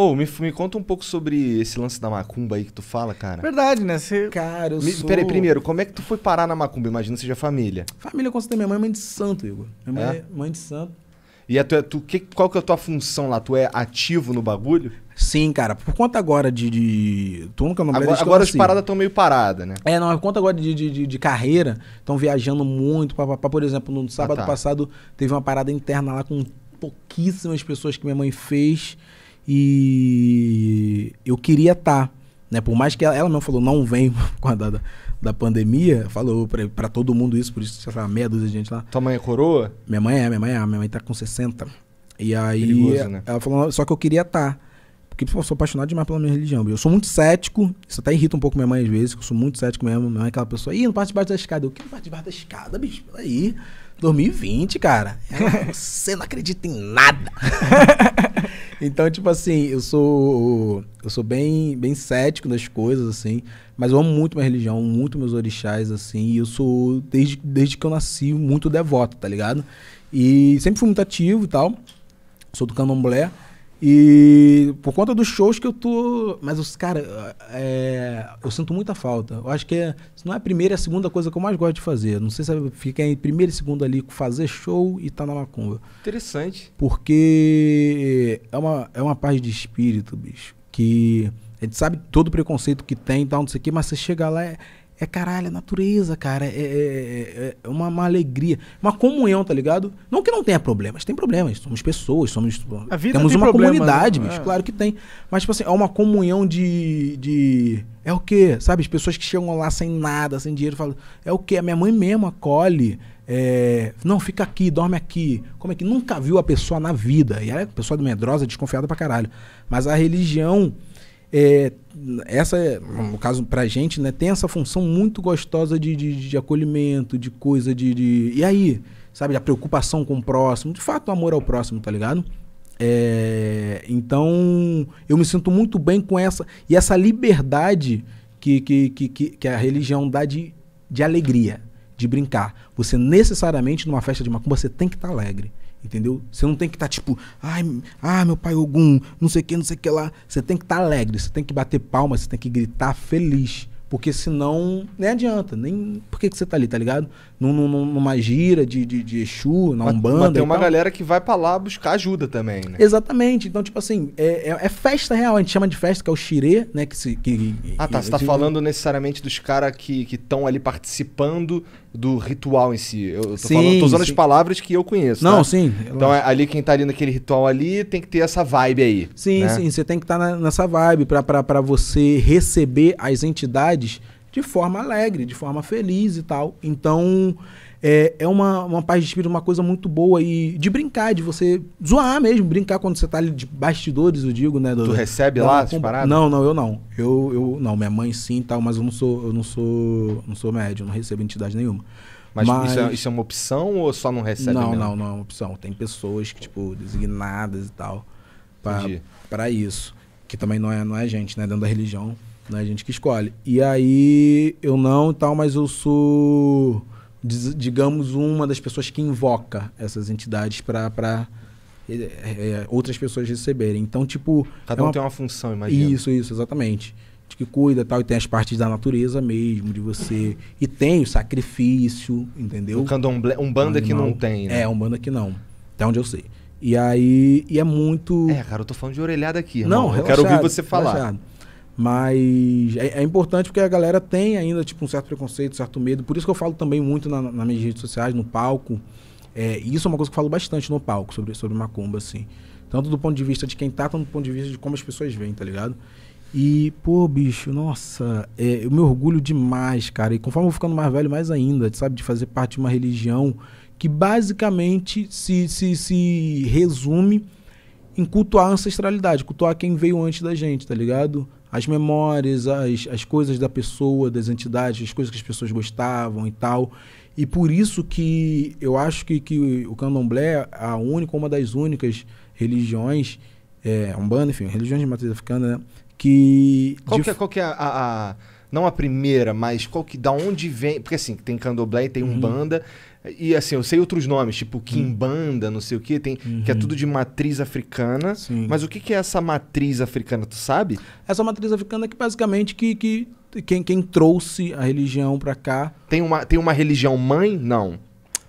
Ô, oh, me, me conta um pouco sobre esse lance da macumba aí que tu fala, cara. Verdade, né? Você... Cara, eu me, sou... Peraí, primeiro, como é que tu foi parar na macumba? Imagina seja família. Família, eu minha mãe mãe de santo, Igor. Minha mãe é, é mãe de santo. E a tua, é, tu, que, qual que é a tua função lá? Tu é ativo no bagulho? Sim, cara. Por conta agora de... de... Tô é no candomblé Agora, agora as paradas estão assim. meio paradas, né? É, não. Por conta agora de, de, de carreira, estão viajando muito. Pra, pra, pra, por exemplo, no ah, sábado ah, tá. passado, teve uma parada interna lá com pouquíssimas pessoas que minha mãe fez. E eu queria estar. Tá, né? Por mais que ela, ela mesma falou, não vem com a dada da pandemia, falou para todo mundo isso, por isso que lá, meia dúzia de gente lá. Tua mãe é coroa? Minha mãe é, minha mãe é, minha mãe tá com 60. E aí Perigoso, né? ela falou, só que eu queria estar. Tá porque pô, eu sou apaixonado demais pela minha religião. Eu sou muito cético, isso até irrita um pouco minha mãe às vezes, eu sou muito cético mesmo. Minha mãe é aquela pessoa, ih, não parte debaixo da escada. Eu, que não parte debaixo da escada, bicho? Peraí. 2020, cara. Ela, você não acredita em nada. Então, tipo assim, eu sou eu sou bem bem cético das coisas assim, mas eu amo muito minha religião, muito meus orixás assim, e eu sou desde desde que eu nasci muito devoto, tá ligado? E sempre fui muito ativo e tal. Sou do Candomblé. E por conta dos shows que eu tô. Mas os cara, é, eu sinto muita falta. Eu acho que é, se não é a primeira, é a segunda coisa que eu mais gosto de fazer. Não sei se é ficar em primeiro e segundo ali, fazer show e tá na macumba. Interessante. Porque é uma, é uma paz de espírito, bicho. Que a gente sabe todo o preconceito que tem e tal, não sei o quê, mas você chegar lá é, é caralho, é natureza, cara. É, é, é, é uma, uma, alegria. Uma comunhão, tá ligado? Não que não tenha problemas, tem problemas. Somos pessoas, somos. A vida temos tem uma problema, comunidade, né? bicho, é. claro que tem. Mas, tipo assim, é uma comunhão de. de é o quê? Sabe? As pessoas que chegam lá sem nada, sem dinheiro, falam. É o quê? A minha mãe mesmo acolhe. É, não, fica aqui, dorme aqui. Como é que nunca viu a pessoa na vida? E ela é pessoa medrosa, desconfiada pra caralho. Mas a religião é, essa, no caso pra gente, né, tem essa função muito gostosa de, de, de acolhimento, de coisa de, de, E aí? Sabe? A preocupação com o próximo. De fato, o amor ao próximo, tá ligado? É, então, eu me sinto muito bem com essa. E essa liberdade que, que, que, que, que a religião dá de, de alegria, de brincar. Você necessariamente, numa festa de macumba, você tem que estar tá alegre. Entendeu? Você não tem que estar tá, tipo, ai, ah, meu pai Ogum, não sei o que, não sei o que lá. Você tem que estar tá alegre, você tem que bater palmas, você tem que gritar feliz. Porque senão nem adianta, nem. Por que, que você tá ali, tá ligado? Num, num, numa gira de, de, de Exu, na Umbanda. Mas tem uma galera que vai pra lá buscar ajuda também, né? Exatamente. Então, tipo assim, é, é, é festa real, a gente chama de festa, que é o xirê, né? Que se, que, ah, tá. Que, você tá falando necessariamente dos caras que estão ali participando do ritual em si. Eu tô, sim, falando, tô usando sim. as palavras que eu conheço. Não, né? sim. Então, é, ali quem tá ali naquele ritual ali tem que ter essa vibe aí. Sim, né? sim. Você tem que estar tá nessa vibe para você receber as entidades de forma alegre, de forma feliz e tal. Então, é, é uma, uma paz de espírito, uma coisa muito boa e de brincar, de você zoar mesmo, brincar quando você tá ali de bastidores, eu digo, né? Do, tu recebe lá as paradas? Não, não, eu não. Eu, eu não, minha mãe sim e tal, mas eu não sou, eu não sou, não sou médio não recebo entidade nenhuma. Mas, mas... Isso, é, isso, é, uma opção ou só não recebe? Não, mesmo? não, não é uma opção. Tem pessoas que, tipo, designadas e tal para isso. Que também não é, não é gente, né? Dentro da religião, não é a gente que escolhe. E aí eu não e tal, mas eu sou digamos, uma das pessoas que invoca essas entidades para é, é, outras pessoas receberem. Então, tipo. Cada é um uma... tem uma função, imagina. Isso, isso, exatamente. De que cuida tal, e tem as partes da natureza mesmo, de você. E tem o sacrifício, entendeu? um bando que não tem, né? É, um banda que não. Até onde eu sei. E aí, e é muito. É, cara, eu tô falando de orelhada aqui. Irmão. Não, relaxado, eu quero ouvir você falar. Relaxado. Mas é, é, importante porque a galera tem ainda tipo, um certo preconceito, um certo medo. Por isso que eu falo também muito na, nas minhas redes sociais, no palco. É, isso é uma coisa que eu falo bastante no palco sobre, sobre macumba, assim. Tanto do ponto de vista de quem tá, tanto do ponto de vista de como as pessoas veem, tá ligado? E, pô, bicho, nossa, é, eu me orgulho demais, cara. E conforme eu vou ficando mais velho, mais ainda, sabe? De fazer parte de uma religião que basicamente se, se, se resume em cultuar a ancestralidade, cultuar quem veio antes da gente, tá ligado? as memórias, as, as coisas da pessoa, das entidades, as coisas que as pessoas gostavam e tal. E por isso que eu acho que, que o candomblé é a única, uma das únicas religiões, é, Umbanda, enfim, religiões de matriz africana, né? Que. Qual que é, qual que é a, a, a, Não a primeira, mas qual que. Da onde vem. Porque assim, tem candomblé e tem uhum. Umbanda. Uhum e assim, eu sei outros nomes, tipo hum. Kimbanda, hum. não sei o quê, tem, uhum. que é uhum. tudo de matriz africana. Sim. Mas o que, que é essa matriz africana, tu sabe? Essa matriz africana é que basicamente que, que quem, quem trouxe a religião para cá. Tem uma, tem uma religião mãe? Não.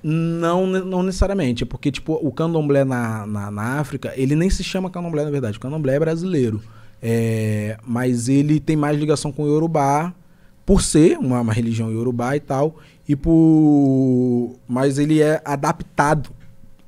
Não, não necessariamente, porque tipo, o candomblé na, na, na África, ele nem se chama candomblé, na verdade. O candomblé é brasileiro. É, mas ele tem mais ligação com o Yorubá, por ser uma, uma religião Yorubá e tal e por. Mas ele é adaptado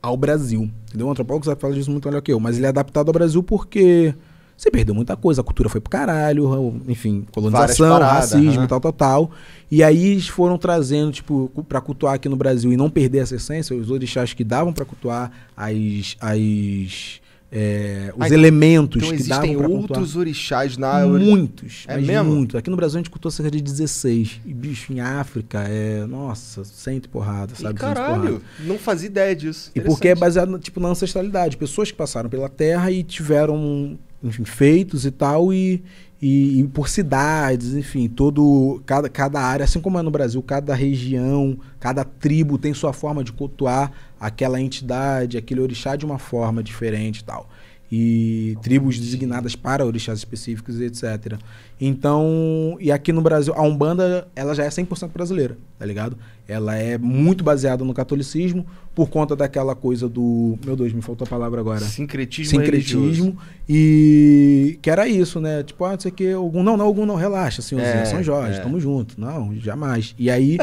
ao Brasil. Entendeu? O antropólogo sabe falar disso muito melhor que eu. Mas ele é adaptado ao Brasil porque você perdeu muita coisa, a cultura foi pro caralho, enfim, colonização, paradas, racismo, uhum. tal, tal, tal. E aí eles foram trazendo, tipo, pra cultuar aqui no Brasil e não perder essa essência, os orixás que davam para cultuar, as, as é, os ah, elementos então que existem davam outros cultuar. orixás na muitos é mesmo aqui no Brasil a gente cultou cerca de 16 e bicho em África é nossa cento porrada sabe e caralho porrada. não fazia ideia disso e porque é baseado tipo na ancestralidade pessoas que passaram pela Terra e tiveram enfim, feitos e tal e, e, e, por cidades, enfim, todo cada, cada área, assim como é no Brasil, cada região, cada tribo tem sua forma de cultuar aquela entidade, aquele orixá de uma forma diferente e tal e tribos designadas para orixás específicos, etc. Então, e aqui no Brasil, a Umbanda, ela já é 100% brasileira, tá ligado? Ela é muito baseada no catolicismo por conta daquela coisa do, meu Deus, me faltou a palavra agora. Sincretismo, Sincretismo e que era isso, né? Tipo, ah, não sei o que, algum não, não, algum não, relaxa, senhorzinho, é, São Jorge, é. tamo junto. Não, jamais. E aí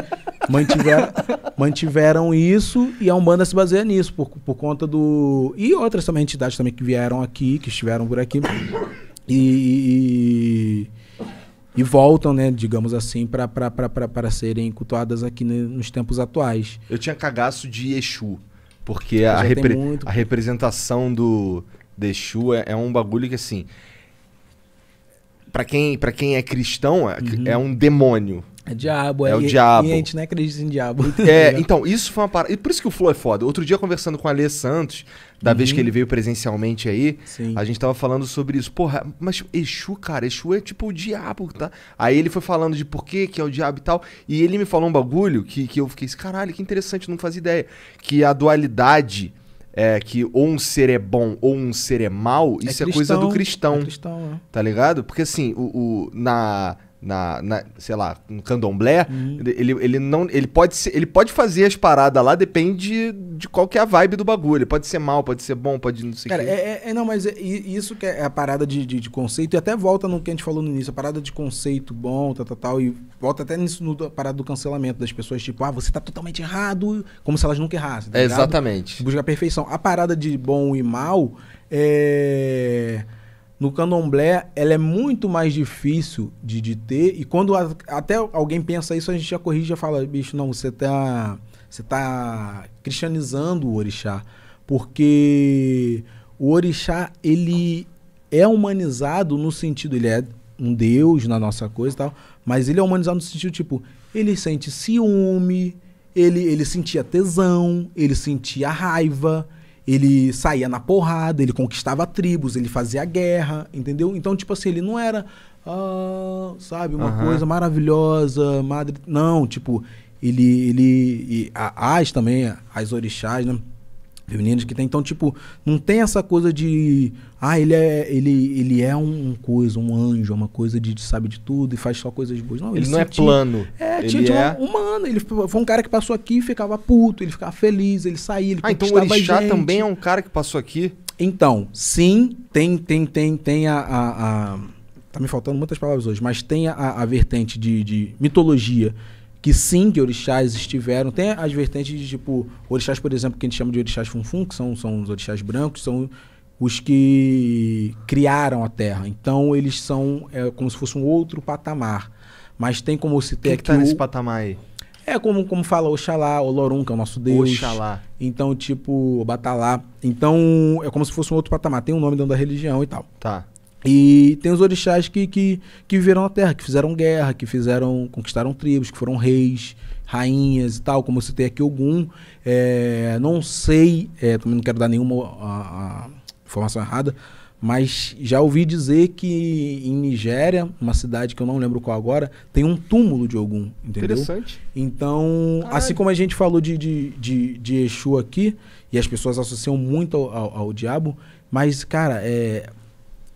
mantiveram mantiveram isso e a Umbanda se baseia nisso, por, por conta do. E outras também entidades também que vieram aqui, que estiveram por aqui. E. e, e voltam, né, digamos assim, para serem cultuadas aqui nos tempos atuais. Eu tinha cagaço de Exu, porque a, repre muito... a, representação do Exu é, é um bagulho que, assim, para quem, quem é cristão, é, uhum. é um demônio. É diabo, é, é o e, diabo. E a gente não acredita em diabo. É, então, isso foi uma parada. E por isso que o Flow é foda. Outro dia, conversando com o Alê Santos, da uhum. vez que uhum. ele veio presencialmente aí, Sim. a gente tava falando sobre isso. Porra, mas Exu, cara, Exu é tipo o diabo, tá? Aí ele foi falando de por que é o diabo e tal. E ele me falou um bagulho que, que eu fiquei assim, caralho, que interessante, não faz ideia. Que a dualidade é que ou um ser é bom ou um ser é mal, é isso cristão, é coisa do cristão. É cristão é. Tá ligado? Porque assim, o, o na na, na, sei lá, no candomblé, uhum. ele, ele não ele pode ser, ele pode fazer as paradas lá, depende de qual que é a vibe do bagulho. pode ser mal, pode ser bom, pode não sei o é, é, é, não, mas é, isso que é, é a parada de, de, de, conceito, e até volta no que a gente falou no início, a parada de conceito bom, tal, tal, tal e volta até nisso no parada do cancelamento das pessoas, tipo, ah, você tá totalmente errado, como se elas nunca errassem. Tá é, exatamente. Busca a perfeição. A parada de bom e mal é no candomblé, ela é muito mais difícil de, de ter. E quando a, até alguém pensa isso, a gente já corrige, já fala, bicho, não, você está você tá cristianizando o orixá. Porque o orixá, ele é humanizado no sentido, ele é um deus na nossa coisa e tal, mas ele é humanizado no sentido, tipo, ele sente ciúme, ele, ele sentia tesão, ele sentia raiva, ele saía na porrada, ele conquistava tribos, ele fazia guerra, entendeu? Então, tipo assim, ele não era, ah", sabe, uma uhum. coisa maravilhosa, madre. Não, tipo, ele. ele e a, as também, as orixás, né? femininas que tem. Então, tipo, não tem essa coisa de. Ah, ele é, ele, ele é um, um coisa, um anjo, é uma coisa de, de, sabe de tudo e faz só coisas boas. Não, ele, ele não é sentia, é plano. É, ele tinha, é... humano. Ele foi um cara que passou aqui e ficava puto, ele ficava feliz, ele saía, ele ah, então o Orixá gente. também é um cara que passou aqui? Então, sim, tem, tem, tem, tem a, a, a tá me faltando muitas palavras hoje, mas tem a, a vertente de, de mitologia que sim, que orixás estiveram. Tem as vertentes de tipo, orixás, por exemplo, que a gente chama de orixás funfun, que são, são os orixás brancos, são os que criaram a terra. Então eles são é, como se fosse um outro patamar. Mas tem como se ter Quem aqui. Que tá o... nesse patamar aí? É como, como fala Oxalá, Olorum, que é o nosso Deus. Oxalá. Então, tipo, Batalá. Então, é como se fosse um outro patamar. Tem um nome dentro da religião e tal. Tá. E tem os orixás que, que, que viveram a terra, que fizeram guerra, que fizeram conquistaram tribos, que foram reis, rainhas e tal, como eu citei aqui algum. É, não sei, é, também não quero dar nenhuma a, a informação errada, mas já ouvi dizer que em Nigéria, uma cidade que eu não lembro qual agora, tem um túmulo de algum entendeu? Interessante. Então, Caralho. assim como a gente falou de, de, de, de Exu aqui, e as pessoas associam muito ao, ao, ao diabo, mas, cara, é,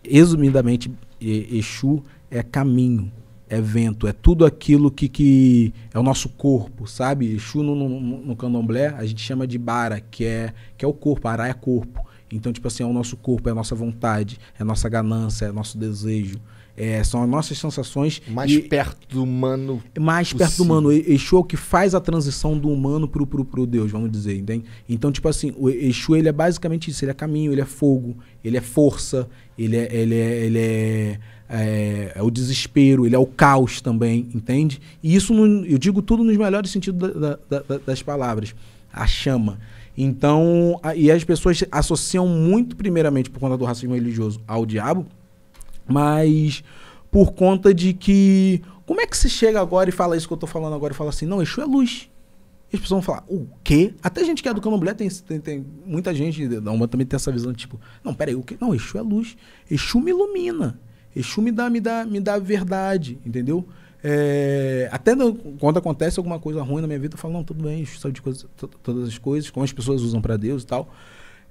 resumidamente, Exu é caminho, é vento, é tudo aquilo que, que é o nosso corpo, sabe? Exu no, no, no candomblé a gente chama de bara, que é, que é o corpo, ará é corpo. Então, tipo assim, é o nosso corpo, é a nossa vontade, é a nossa ganância, é o nosso desejo. É, são as nossas sensações. Mais e, perto do humano. Mais possível. perto do humano. Exu é o que faz a transição do humano pro, pro, pro Deus, vamos dizer, entende? Então, tipo assim, o Exu ele é basicamente isso: ele é caminho, ele é fogo, ele é força, ele é, ele é, ele é, é, é o desespero, ele é o caos também, entende? E isso, eu digo tudo nos melhores sentidos da, da, da, das palavras. A chama. Então, a, e as pessoas associam muito, primeiramente, por conta do racismo religioso, ao diabo mas por conta de que. Como é que se chega agora e fala isso que eu tô falando agora e fala assim, não, Exu é luz? E as pessoas vão falar, o quê? Até gente que é do candomblé, tem, tem, tem muita gente da Uma também tem essa visão, tipo, não, peraí, o quê? Não, Exu é luz. Exu me ilumina. Exu me dá, me dá, me dá verdade, entendeu? É, até no, quando acontece alguma coisa ruim na minha vida, eu falo, não, tudo bem, Exu sabe de coisa, todas as coisas, como as pessoas usam para Deus e tal.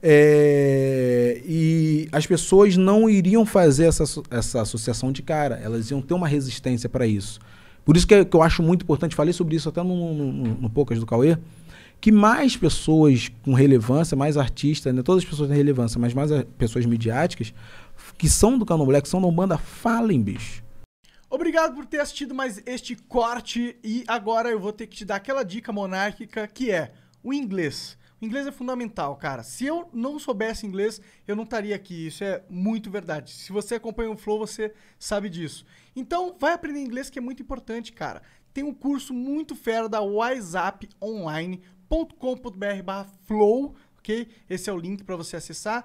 É, e as pessoas não iriam fazer essa, essa associação de cara, elas iam ter uma resistência para isso. Por isso é, que, eu acho muito importante, falei sobre isso até no, no, no Poucas do Cauê, que mais pessoas com relevância, mais artistas, né? todas as pessoas têm relevância, mas mais pessoas midiáticas, que são do Candomblé, que são da Umbanda, falem, bicho. Obrigado por ter assistido mais este corte e agora eu vou ter que te dar aquela dica monárquica que é o inglês. Inglês é fundamental, cara. Se eu não soubesse inglês, eu não estaria aqui. Isso é muito verdade. Se você acompanha o Flow, você sabe disso. Então, vai aprender inglês que é muito importante, cara. Tem um curso muito fera da wiseuponline.com.br/flow, ok? Esse é o link para você acessar.